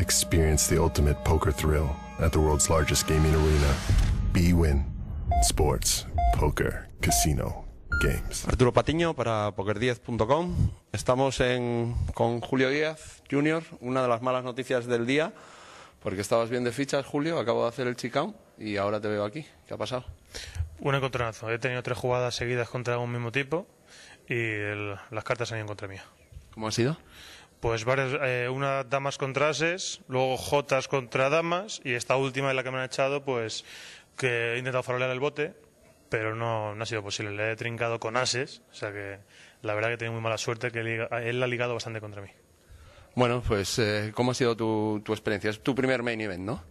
Experience the ultimate poker thrill at the world's largest gaming arena. BWin. Sports, poker, casino, games. Arturo Patiño para poker10.com. Estamos con Julio Díaz Jr., una de las malas noticias del día, porque estabas bien de fichas, Julio. Acabo de hacer el chicao y ahora te veo aquí. ¿Qué ha pasado? Un encontronazo. He tenido tres jugadas seguidas contra un mismo tipo y las cartas han ido contra mía. ¿Cómo ha sido? Pues varias, eh, una damas contra ases, luego jotas contra damas y esta última de la que me han echado, pues que he intentado farolear el bote, pero no, ha sido posible. Le he trincado con ases, o sea que la verdad que he tenido muy mala suerte que él la ha ligado bastante contra mí. Bueno, pues eh, ¿cómo ha sido tu, tu experiencia? Es tu primer main event, ¿no?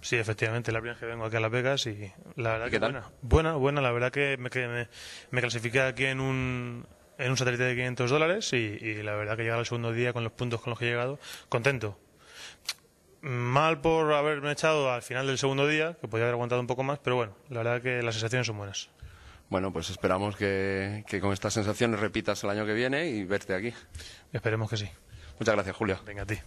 Sí, efectivamente, la primera vez que vengo aquí a Las Vegas y la verdad que buena. Buena, la verdad que me, que me, me clasifiqué aquí en un en un satélite de 500 dólares y, la verdad que llegado al segundo día con los puntos con los que he llegado, contento. Mal por haberme echado al final del segundo día, que podía haber aguantado un poco más, pero bueno, la verdad que las sensaciones son buenas. Bueno, pues esperamos que, que con estas sensaciones repitas el año que viene y verte aquí. Esperemos que sí. Muchas gracias, Julio. Venga, a ti.